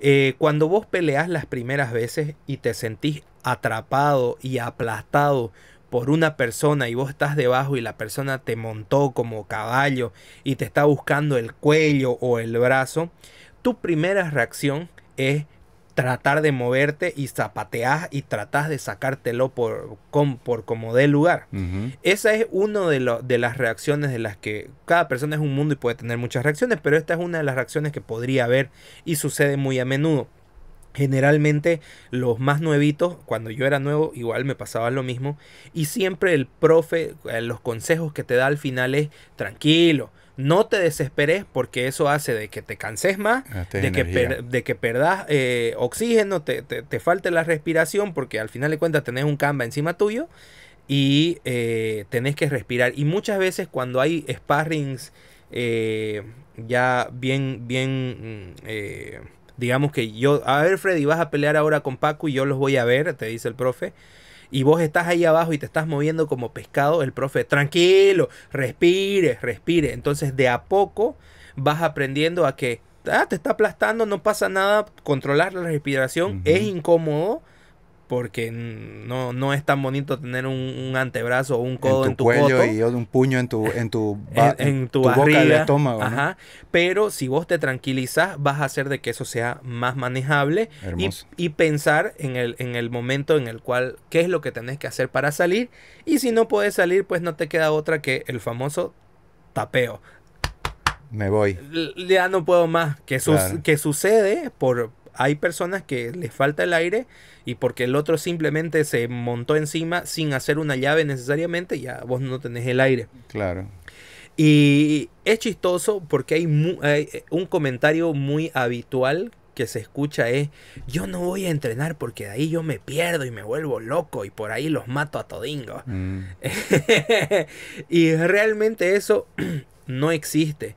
Eh, cuando vos peleas las primeras veces y te sentís atrapado y aplastado por una persona y vos estás debajo y la persona te montó como caballo y te está buscando el cuello o el brazo, tu primera reacción es tratar de moverte y zapateas y tratas de sacártelo por, por como dé lugar. Esa es una de, de las reacciones de las que cada persona es un mundo y puede tener muchas reacciones, pero esta es una de las reacciones que podría haber y sucede muy a menudo. Generalmente los más nuevitos, cuando yo era nuevo, igual me pasaba lo mismo. Y siempre el profe, eh, los consejos que te da al final es, tranquilo, no te desesperes porque eso hace de que te canses más, ah, de que, perdas eh, oxígeno, te, falte la respiración porque al final de cuentas tenés un camba encima tuyo y eh, tenés que respirar. Y muchas veces cuando hay sparrings eh, ya bien, bien, mm, digamos que yo, a ver Freddy, vas a pelear ahora con Paco y yo los voy a ver, te dice el profe y vos estás ahí abajo y te estás moviendo como pescado, el profe, tranquilo, respire, respire. Entonces de a poco vas aprendiendo a que ah, te está aplastando, no pasa nada, controlar la respiración es incómodo, porque no, es tan bonito tener un, antebrazo o un codo en tu, cuello y un puño en tu en tu, en, tu, estómago. Ajá. Pero si vos te tranquilizas, vas a hacer de que eso sea más manejable y, pensar en el, en el momento en el cual qué es lo que tenés que hacer para salir y si no puedes salir, pues no te queda otra que el famoso tapeo. Me voy. Ya no puedo más. que sucede por, hay personas que les falta el aire y porque el otro simplemente se montó encima sin hacer una llave necesariamente, ya vos no tenés el aire. Claro. Y es chistoso porque hay, eh, un comentario muy habitual que se escucha es, yo no voy a entrenar porque de ahí yo me pierdo y me vuelvo loco y por ahí los mato a todingo. Mm. y realmente eso no existe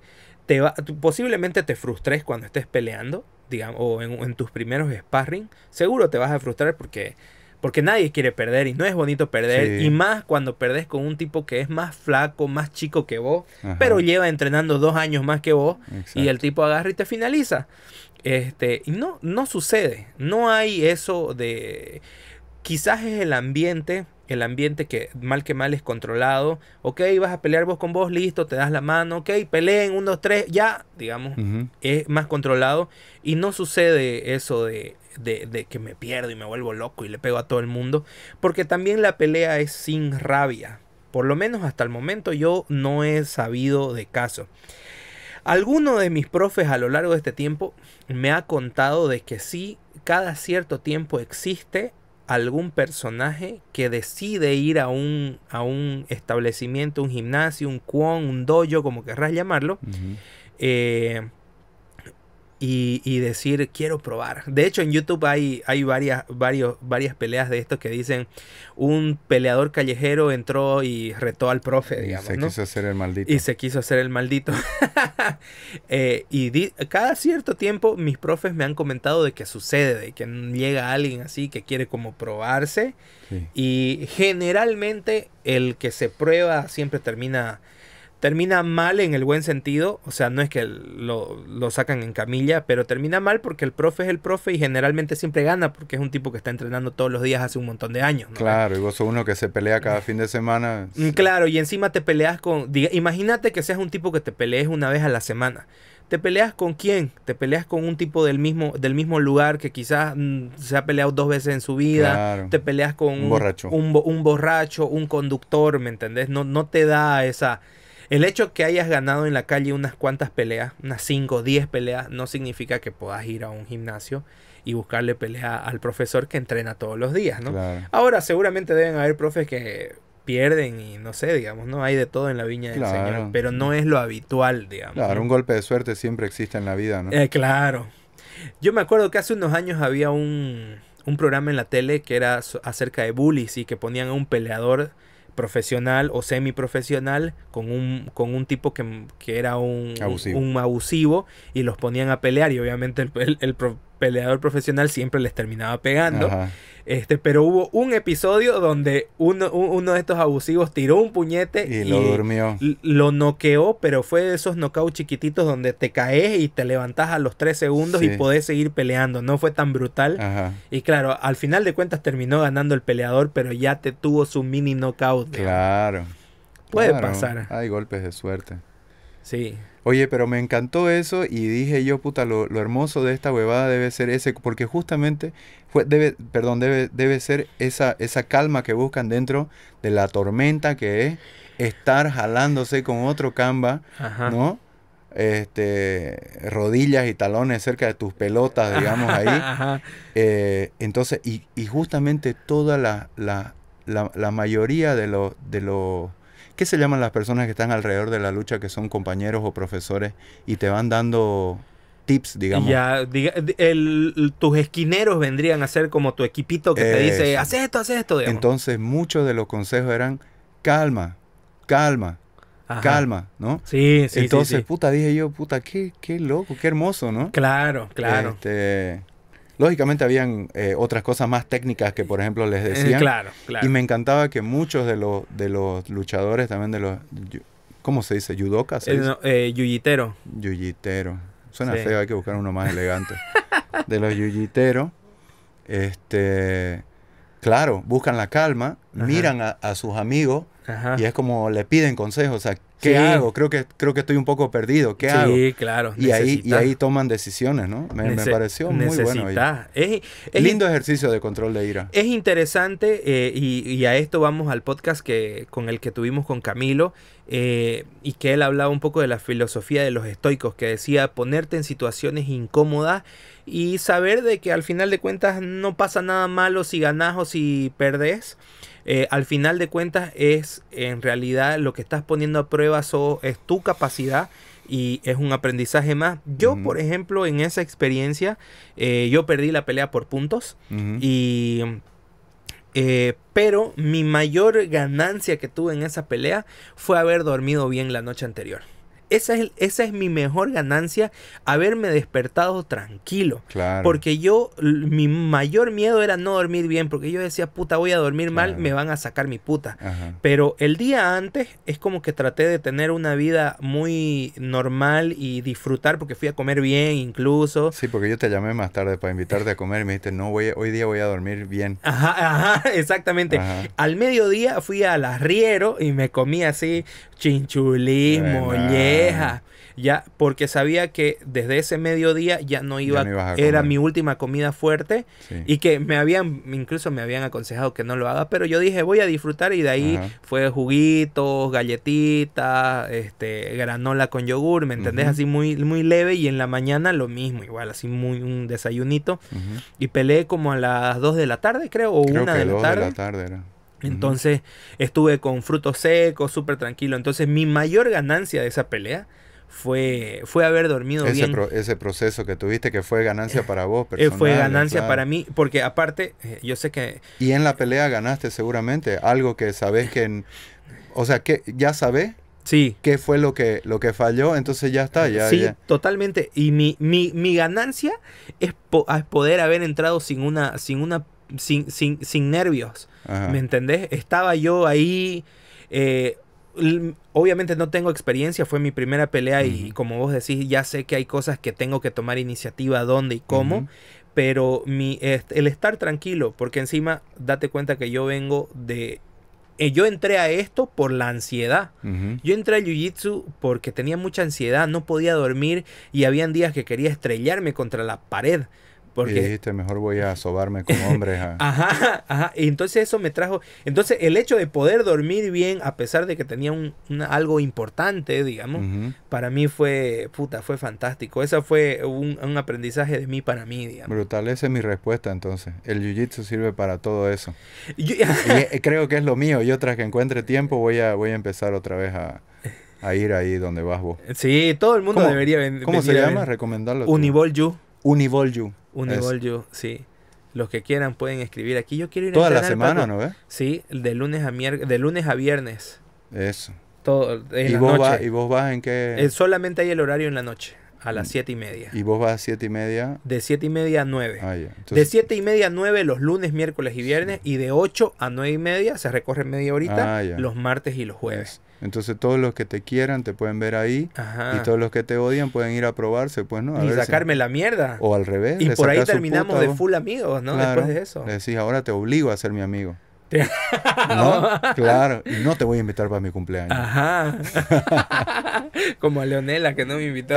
posiblemente te frustres cuando estés peleando, digamos, o en, tus primeros sparring. Seguro te vas a frustrar porque, porque nadie quiere perder y no es bonito perder. Y más cuando perdés con un tipo que es más flaco, más chico que vos, pero lleva entrenando dos años más que vos y el tipo agarra y te finaliza. Este, no, no sucede. No hay eso de Quizás es el ambiente, el ambiente que mal que mal es controlado. Ok, vas a pelear vos con vos, listo, te das la mano, ok, peleen, uno, tres, ya, digamos, es más controlado. Y no sucede eso de, de, de, que me pierdo y me vuelvo loco y le pego a todo el mundo, porque también la pelea es sin rabia. Por lo menos hasta el momento yo no he sabido de caso. Alguno de mis profes a lo largo de este tiempo me ha contado de que sí, cada cierto tiempo existe algún personaje que decide ir a un, a un establecimiento, un gimnasio, un cuón un dojo, como querrás llamarlo, eh, y, decir, quiero probar. De hecho, en YouTube hay, hay varias, varias peleas de esto que dicen, un peleador callejero entró y retó al profe, digamos. Y se quiso hacer el maldito. Y se quiso hacer el maldito. Eh, y cada cierto tiempo mis profes me han comentado de que sucede, de que llega alguien así que quiere como probarse. Y generalmente el que se prueba siempre termina termina mal en el buen sentido, o sea, no es que lo, sacan en camilla, pero termina mal porque el profe es el profe y generalmente siempre gana porque es un tipo que está entrenando todos los días hace un montón de años. Claro, y vos sos uno que se pelea cada fin de semana. Mm, claro, y encima te peleas con, imagínate que seas un tipo que te pelees una vez a la semana. ¿Te peleas con quién? ¿Te peleas con un tipo del mismo, del mismo lugar que quizás mm, se ha peleado dos veces en su vida? Claro. ¿Te peleas con un, borracho. Un, borracho, un conductor, ¿me entendés? No, no te da esa el hecho que hayas ganado en la calle unas cuantas peleas, unas 5 o 10 peleas, no significa que puedas ir a un gimnasio y buscarle pelea al profesor que entrena todos los días, ¿no? Ahora, seguramente deben haber profes que pierden y no sé, digamos, ¿no? Hay de todo en la viña del Señor, pero no es lo habitual, digamos. Claro, un golpe de suerte siempre existe en la vida, ¿no? Eh, claro. Yo me acuerdo que hace unos años había un, un programa en la tele que era acerca de bullies y que ponían a un peleador profesional o semiprofesional con un, con un tipo que, que era un abusivo. un abusivo. y los ponían a pelear y obviamente el, el, peleador profesional siempre les terminaba pegando. Este, pero hubo un episodio donde uno, de estos abusivos tiró un puñete y, lo durmió. Lo noqueó, pero fue de esos knockouts chiquititos donde te caes y te levantas a los tres segundos y podés seguir peleando. No fue tan brutal. Y claro, al final de cuentas terminó ganando el peleador, pero ya te tuvo su mini knockout. Claro. Puede pasar. Hay golpes de suerte. Sí. Oye, pero me encantó eso y dije yo, puta, lo, hermoso de esta huevada debe ser ese, porque justamente fue, debe, perdón, debe, debe ser esa, esa calma que buscan dentro de la tormenta que es estar jalándose con otro camba, ¿no? Este, rodillas y talones cerca de tus pelotas, digamos ahí. Eh, entonces, y, y, justamente toda la, la, la, la mayoría de los, de los ¿Qué se llaman las personas que están alrededor de la lucha, que son compañeros o profesores y te van dando tips, digamos. Ya, tus esquineros vendrían a ser como tu equipito que te dice, haz esto, haz esto. Digamos. Entonces, muchos de los consejos eran, calma, calma, calma, ¿no? Sí, sí. sí, Entonces, puta, dije yo, puta, qué, qué loco, qué hermoso, ¿no? Claro, claro. Este, Lógicamente habían eh, otras cosas más técnicas que, por ejemplo, les eh, decían. claro, Y me encantaba que muchos de los, de los luchadores, también de los... ¿Cómo se dice? ¿Yudoka? Eh, eh Yuyiteros Suena feo, hay que buscar uno más elegante. de los yuyiteros, este, claro, buscan la calma miran a, sus amigos y es como le piden consejos, o sea, ¿qué hago? Creo que, creo que estoy un poco perdido, ¿qué hago? Sí, claro. Y ahí, ahí, toman decisiones, ¿no? Me, pareció muy bueno. Es, Lindo ejercicio de control de ira. Es interesante eh, y, a esto vamos al podcast que, con el que tuvimos con Camilo eh, y que él hablaba un poco de la filosofía de los estoicos, que decía ponerte en situaciones incómodas y saber de que al final de cuentas no pasa nada malo si ganas o si perdés eh, al final de cuentas es en realidad lo que estás poniendo a prueba es tu capacidad y es un aprendizaje más. Yo, por ejemplo, en esa experiencia, eh, yo perdí la pelea por puntos y... Eh, pero mi mayor ganancia que tuve en esa pelea fue haber dormido bien la noche anterior. Esa es, esa es mi mejor ganancia, haberme despertado tranquilo. Porque yo, mi mayor miedo era no dormir bien, porque yo decía, puta, voy a dormir mal, me van a sacar mi puta. Pero el día antes es como que traté de tener una vida muy normal y disfrutar, porque fui a comer bien incluso. Sí, porque yo te llamé más tarde para invitarte a comer y me dijiste, no, hoy día voy a dormir bien. Ajá, ajá, exactamente. Al mediodía fui al arriero y me comí así chinchulín, mollé Deja, ah. Ya, porque sabía que desde ese mediodía ya no iba, era mi última comida fuerte y que me habían, incluso me habían aconsejado que no lo haga, pero yo dije voy a disfrutar y de ahí fue juguitos, galletitas, este, granola con yogur, ¿me entendés? Así muy, muy leve y en la mañana lo mismo, igual, así muy un desayunito y peleé como a las 2 de la tarde creo o una de, la tarde. de la tarde. Era. Entonces estuve con frutos secos, súper tranquilo. Entonces mi mayor ganancia de esa pelea fue, fue haber dormido bien. ese proceso que tuviste que fue ganancia eh, para vos, eh, personal. Fue ganancia para mí, porque aparte eh, yo sé que... Y en la pelea ganaste seguramente algo que sabes que... o sea, que ya sabés Sí. ¿Qué fue lo que, lo que falló? Entonces ya está, ya. Sí, totalmente. Y mi, mi, mi ganancia es, poder haber entrado sin una, sin una sin, sin, nervios. ¿Me entendés? Estaba yo ahí. Eh, obviamente no tengo experiencia, fue mi primera pelea y como vos decís, ya sé que hay cosas que tengo que tomar iniciativa, dónde y cómo, pero mi, el estar tranquilo, porque encima date cuenta que yo vengo de... Eh, yo entré a esto por la ansiedad. Yo entré a Jiu-Jitsu porque tenía mucha ansiedad, no podía dormir y habían días que quería estrellarme contra la pared porque, y mejor voy a sobarme con hombres. ajá, ajá. Y entonces eso me trajo. Entonces el hecho de poder dormir bien, a pesar de que tenía un, algo importante, digamos, para mí fue, puta, fue fantástico. Ese fue un, aprendizaje de mí para mí, digamos. Brutal, esa es mi respuesta entonces. El jiu-jitsu sirve para todo eso. y, eh, creo que es lo mío. Yo tras que encuentre tiempo voy a, voy a empezar otra vez a ir ahí donde vas vos. Sí, todo el mundo debería ¿Cómo se llama? Recomendarlo. Univol You yo, sí. Los que quieran pueden escribir aquí. Yo quiero ir Toda a la semana, ¿no ves? Sí, de lunes a mier de lunes a viernes. Eso. Todo, ¿Y, vos Vas, en qué? Eh, solamente hay el horario en la noche, a las mm. siete y media. ¿Y vos vas a siete y media? De siete y media a nueve. Ah, de siete y media a nueve los lunes, miércoles y viernes. Y de ocho a nueve y media se recorre media horita ah, los martes y los jueves. Entonces todos los que te quieran te pueden ver ahí y todos los que te odian pueden ir a probarse, pues no. sacarme la mierda. O al revés. Y por ahí terminamos de full amigos, ¿no? Después de eso. Le decís, ahora te obligo a ser mi amigo. ¿No? claro, y no te voy a invitar para mi cumpleaños. Ajá. Como a Leonela que no me invitó.